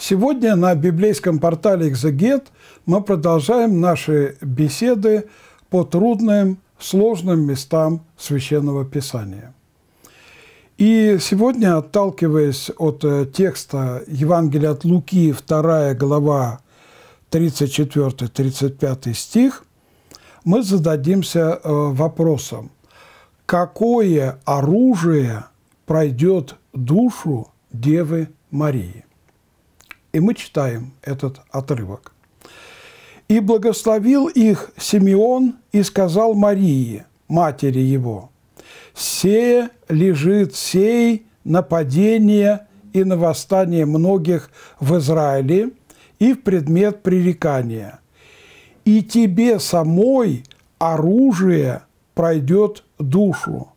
Сегодня на библейском портале «Экзегет» мы продолжаем наши беседы по трудным, сложным местам Священного Писания. И сегодня, отталкиваясь от э, текста Евангелия от Луки, 2 глава, 34-35 стих, мы зададимся э, вопросом, какое оружие пройдет душу Девы Марии? И мы читаем этот отрывок. «И благословил их Симеон и сказал Марии, матери его, «Се лежит сей нападение и на восстание многих в Израиле и в предмет пререкания. И тебе самой оружие пройдет душу,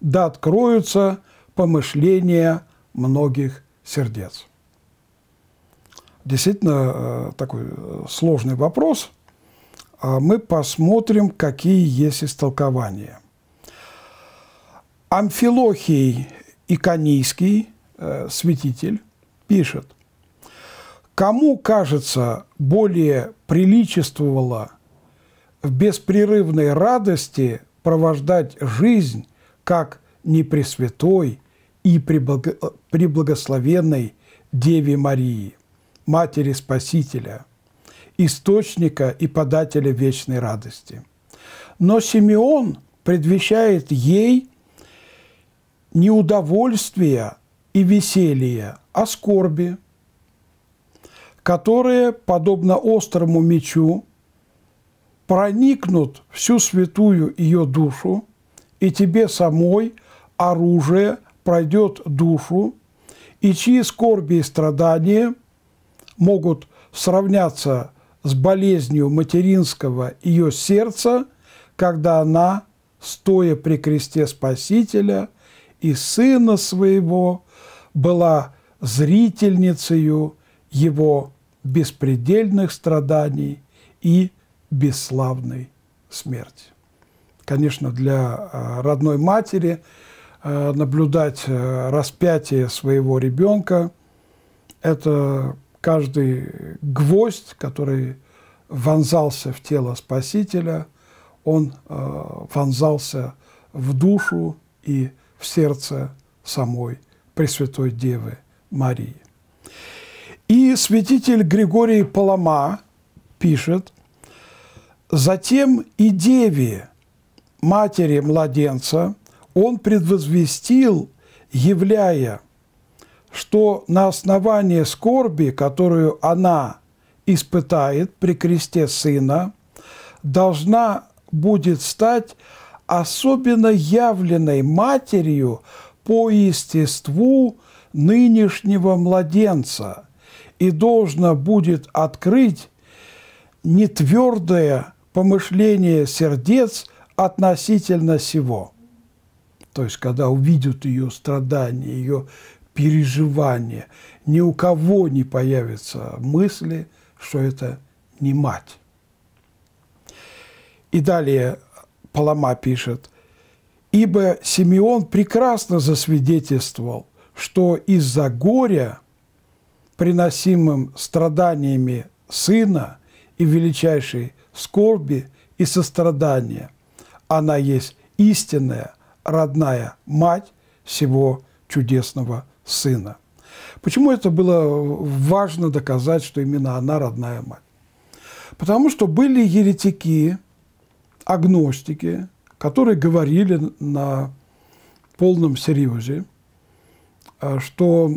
да откроются помышления многих сердец» действительно э, такой э, сложный вопрос. А мы посмотрим, какие есть истолкования. Амфилохий Иконийский, э, святитель, пишет, кому, кажется, более приличествовало в беспрерывной радости провождать жизнь как непресвятой и преблагословенной Деве Марии – Матери Спасителя, источника и подателя вечной радости. Но Симеон предвещает ей не удовольствие и веселье, а скорби, которые, подобно острому мечу, проникнут всю святую ее душу, и тебе самой оружие пройдет душу, и чьи скорби и страдания могут сравняться с болезнью материнского ее сердца, когда она, стоя при кресте Спасителя и Сына Своего, была зрительницею Его беспредельных страданий и бесславной смерти. Конечно, для а, родной матери а, наблюдать а, распятие своего ребенка – это каждый гвоздь, который вонзался в тело Спасителя, он э, вонзался в душу и в сердце самой Пресвятой Девы Марии. И святитель Григорий Палама пишет, «Затем и Деве, матери младенца, он предвозвестил, являя что на основании скорби, которую она испытает при кресте сына, должна будет стать особенно явленной матерью по естеству нынешнего младенца и должна будет открыть нетвердое помышление сердец относительно сего. То есть, когда увидят ее страдания, ее переживания. Ни у кого не появится мысли, что это не мать. И далее Палама пишет, «Ибо Симеон прекрасно засвидетельствовал, что из-за горя, приносимым страданиями сына и величайшей скорби и сострадания, она есть истинная родная мать всего чудесного сына. Почему это было важно доказать, что именно она родная мать? Потому что были еретики, агностики, которые говорили на полном серьезе, э, что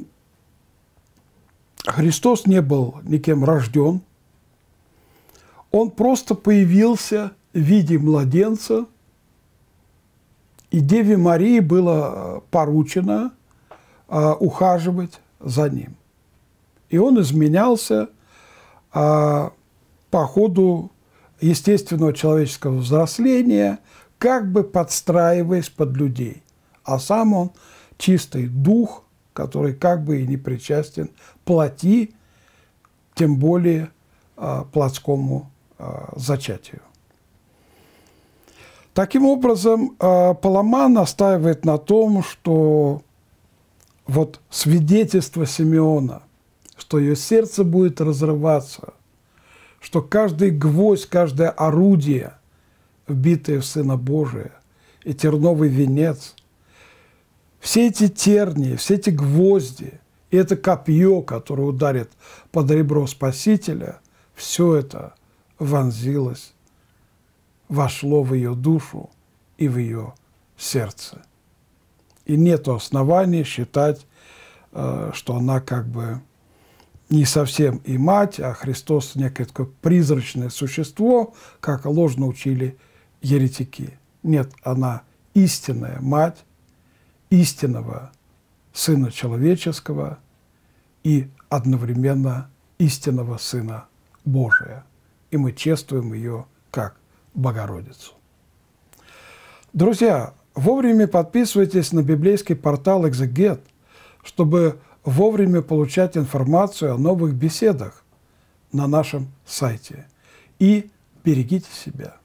Христос не был никем рожден, он просто появился в виде младенца, и Деве Марии было поручено – а, ухаживать за ним. И он изменялся а, по ходу естественного человеческого взросления, как бы подстраиваясь под людей. А сам он чистый дух, который как бы и не причастен плоти, тем более а, плотскому а, зачатию. Таким образом, а, Паламан настаивает на том, что вот свидетельство Симеона, что ее сердце будет разрываться, что каждый гвоздь, каждое орудие, вбитое в Сына Божия, и терновый венец, все эти тернии, все эти гвозди, и это копье, которое ударит под ребро Спасителя, все это вонзилось, вошло в ее душу и в ее сердце. И нет оснований считать, э, что она как бы не совсем и мать, а Христос некое такое призрачное существо, как ложно учили еретики. Нет, она истинная мать истинного Сына Человеческого и одновременно истинного Сына Божия. И мы чествуем ее как Богородицу. Друзья, Вовремя подписывайтесь на библейский портал «Экзегет», чтобы вовремя получать информацию о новых беседах на нашем сайте. И берегите себя.